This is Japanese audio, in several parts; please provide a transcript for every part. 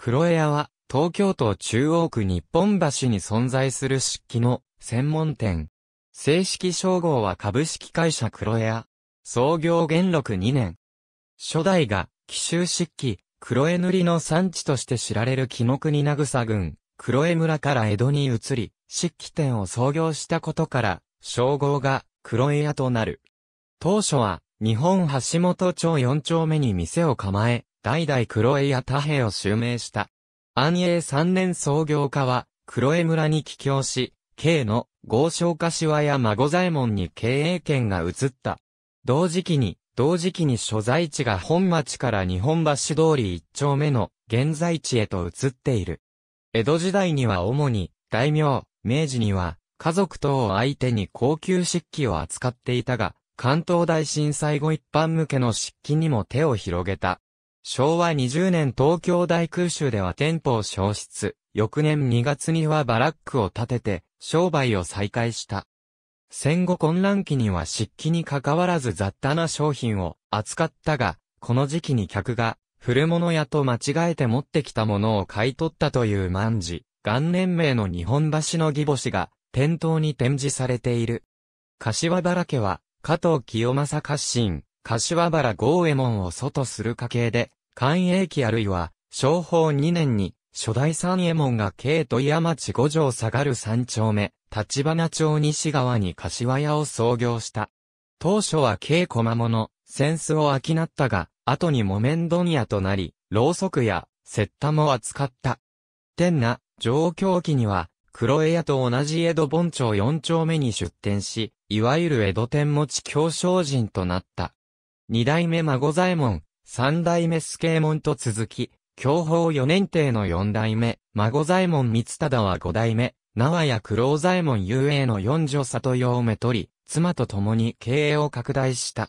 黒江屋は、東京都中央区日本橋に存在する漆器の専門店。正式称号は株式会社黒江屋。創業元禄2年。初代が、紀州漆器、黒江塗りの産地として知られる木の国名草郡、黒江村から江戸に移り、漆器店を創業したことから、称号が黒江屋となる。当初は、日本橋本町4丁目に店を構え、代々黒江や他兵を襲名した。安永三年創業家は、黒江村に帰郷し、慶の豪商柏や孫左衛門に経営権が移った。同時期に、同時期に所在地が本町から日本橋通り一丁目の現在地へと移っている。江戸時代には主に大名、明治には家族等を相手に高級漆器を扱っていたが、関東大震災後一般向けの漆器にも手を広げた。昭和20年東京大空襲では店舗を消失、翌年2月にはバラックを建てて、商売を再開した。戦後混乱期には漆器に関わらず雑多な商品を扱ったが、この時期に客が古物屋と間違えて持ってきたものを買い取ったという万事、元年名の日本橋の義母子が店頭に展示されている。柏原家は、加藤清正家臣、柏原豪右衛門を祖とする家系で、寛永期あるいは、昭法2年に、初代三右衛門が京都山町五条下がる三丁目、立花町西側に柏屋を創業した。当初は京駒物、扇子を商ったが、後に木綿問屋となり、ろうそくや、雪駄も扱った。天那、上京期には、黒江屋と同じ江戸盆町四丁目に出店し、いわゆる江戸天持ち京商人となった。二代目孫左衛門、三代目助右衛門と続き、享保四年帝の四代目、孫左衛門光忠は五代目、縄屋九郎左衛門遊泳の四女里世をめとり、妻と共に経営を拡大した。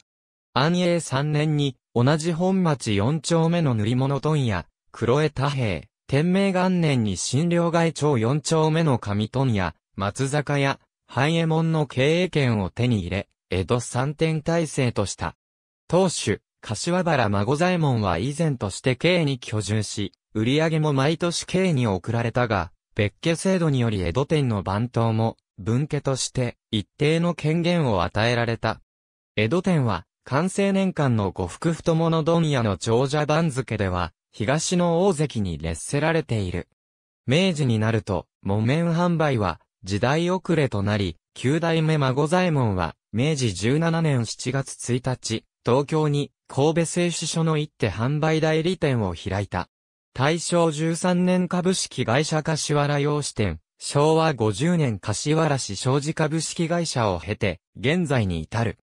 安永三年に、同じ本町四丁目の塗り物問屋、黒江太平、天明元年に新領外町四丁目の上問屋、松坂屋、半栄衛門の経営権を手に入れ、江戸三点体制とした。当主、柏原孫左衛門は以前として京に居住し、売り上げも毎年京に送られたが、別家制度により江戸店の番頭も、分家として、一定の権限を与えられた。江戸店は、完成年間の五福太物問屋の長者番付では、東の大関に列せられている。明治になると、木綿販売は、時代遅れとなり、九代目孫左衛門は、明治17年7月1日、東京に、神戸製紙所の一手販売代理店を開いた。大正13年株式会社柏原洋紙店、昭和50年柏原市商事株式会社を経て、現在に至る。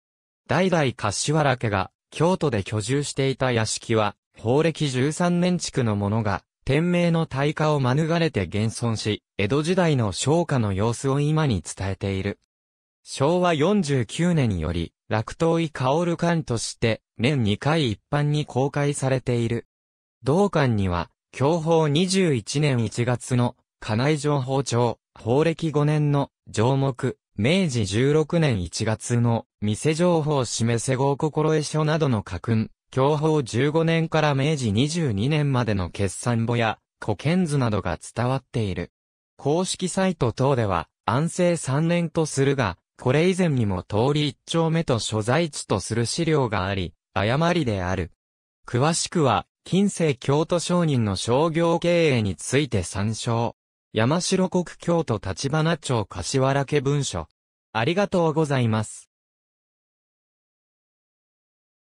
代々柏原家が、京都で居住していた屋敷は、法暦13年地区のものが、天命の大化を免れて現存し、江戸時代の商家の様子を今に伝えている。昭和49年により、楽東井薫館として、年2回一般に公開されている。同館には、教法21年1月の、家内情報庁、法暦5年の、条目、明治16年1月の、店情報示せ号心得書などの家訓、教法15年から明治22年までの決算簿や、古見図などが伝わっている。公式サイト等では、安政3年とするが、これ以前にも通り一丁目と所在地とする資料があり、誤りである。詳しくは、近世京都商人の商業経営について参照。山城国京都立花町柏原家文書。ありがとうございます。